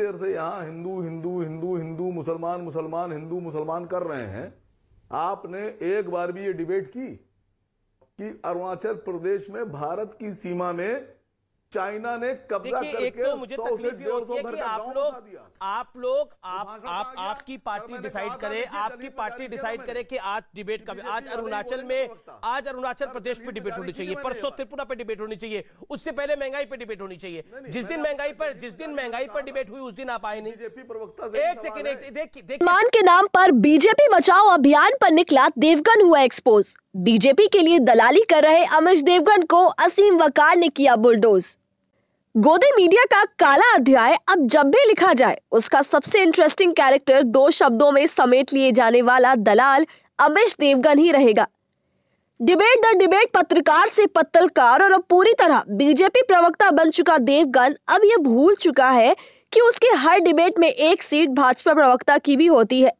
देर से यहां हिंदू हिंदू हिंदू हिंदू मुसलमान मुसलमान हिंदू मुसलमान कर रहे हैं आपने एक बार भी ये डिबेट की कि अरुणाचल प्रदेश में भारत की सीमा में चाइना ने देखिए एक तो मुझे तकलीफ ये होती है कि आप लोग आप लोग आप आप आपकी पार्टी डिसाइड करे आपकी पार्टी डिसाइड करे कि आज डिबेट कब आज अरुणाचल में आज अरुणाचल प्रदेश पे डिबेट होनी चाहिए परसों त्रिपुरा पे डिबेट होनी चाहिए उससे पहले महंगाई पे डिबेट होनी चाहिए जिस दिन महंगाई पर जिस दिन महंगाई पर डिबेट हुई उस दिन आप आए नहीं एक सेकेंड एक देखिए मान के नाम पर बीजेपी बचाओ अभियान पर निकला देवगन हुआ एक्सपोज बीजेपी के लिए दलाली कर रहे अमित देवगन को असीम वकार ने किया बुलडोज गोदे मीडिया का काला अध्याय अब जब भी लिखा जाए उसका सबसे इंटरेस्टिंग कैरेक्टर दो शब्दों में समेट लिए जाने वाला दलाल अमित देवगन ही रहेगा डिबेट द डिबेट पत्रकार से पत्तलकार और अब पूरी तरह बीजेपी प्रवक्ता बन चुका देवगन अब यह भूल चुका है कि उसके हर डिबेट में एक सीट भाजपा प्रवक्ता की भी होती है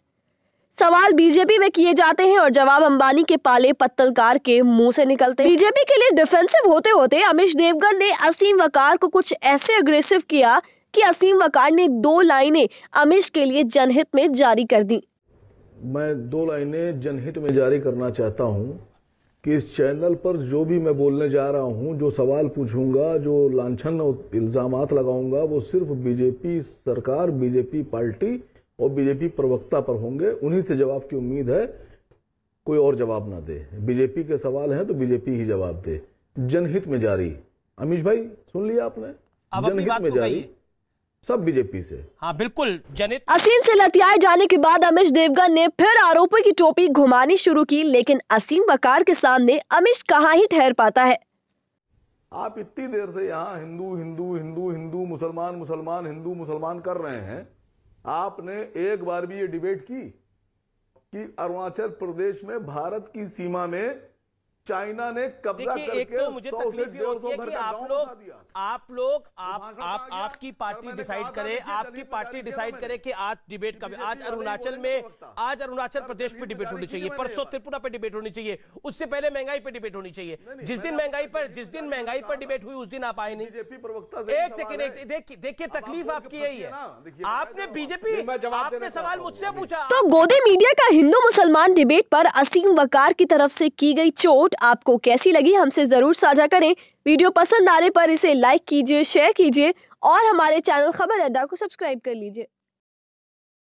सवाल बीजेपी में किए जाते हैं और जवाब अंबानी के पाले पत्तलकार के मुंह से निकलते हैं बीजेपी के लिए डिफेंसिव होते होते अमित देवगन ने असीम वकार को कुछ ऐसे अग्रेसिव किया कि असीम वकार ने दो लाइनें अमित के लिए जनहित में जारी कर दी मैं दो लाइनें जनहित में जारी करना चाहता हूँ कि इस चैनल पर जो भी मैं बोलने जा रहा हूं जो सवाल पूछूंगा जो लाछन इल्ज़ाम लगाऊंगा वो सिर्फ बीजेपी सरकार बीजेपी पार्टी और बीजेपी प्रवक्ता पर होंगे उन्हीं से जवाब की उम्मीद है कोई और जवाब ना दे बीजेपी के सवाल हैं तो बीजेपी ही जवाब दे जनहित में जारी अमीश भाई सुन लिया आपने आप जनहित में जारी सब बीजेपी से हाँ बिल्कुल जनित असीम से लतियाए जाने के बाद अमित देवगन ने फिर आरोपों की टोपी घुमानी शुरू की लेकिन असीम वकार के सामने अमित कहाँ ही ठहर पाता है आप इतनी देर से यहाँ हिंदू हिंदू हिंदू हिंदू मुसलमान मुसलमान हिंदू मुसलमान कर रहे हैं आपने एक बार भी ये डिबेट की कि अरुणाचल प्रदेश में भारत की सीमा में चाइना ने कब्जा करके एक तो मुझे तकलीफ ये होती है कि आप लोग तो आप लोग आप आप आपकी पार्टी तो डिसाइड करे आपकी पार्टी डिसाइड करे कि आज डिबेट तो कब आज अरुणाचल में आज अरुणाचल प्रदेश पे डिबेट होनी चाहिए परसों त्रिपुरा पे डिबेट होनी चाहिए उससे पहले महंगाई पे डिबेट होनी चाहिए जिस दिन महंगाई पर जिस दिन महंगाई पर डिबेट हुई उस दिन आप आए नहीं एक सेकेंड देखिए तकलीफ आपकी यही है आपने बीजेपी आपने सवाल मुझसे पूछा तो गोदी मीडिया का हिंदू मुसलमान डिबेट पर असीम वकार की तरफ से की गई चोट आपको कैसी लगी हमसे ज़रूर साझा करें वीडियो पसंद आने पर इसे लाइक कीजिए शेयर कीजिए और हमारे चैनल खबर अड्डा को सब्सक्राइब कर लीजिए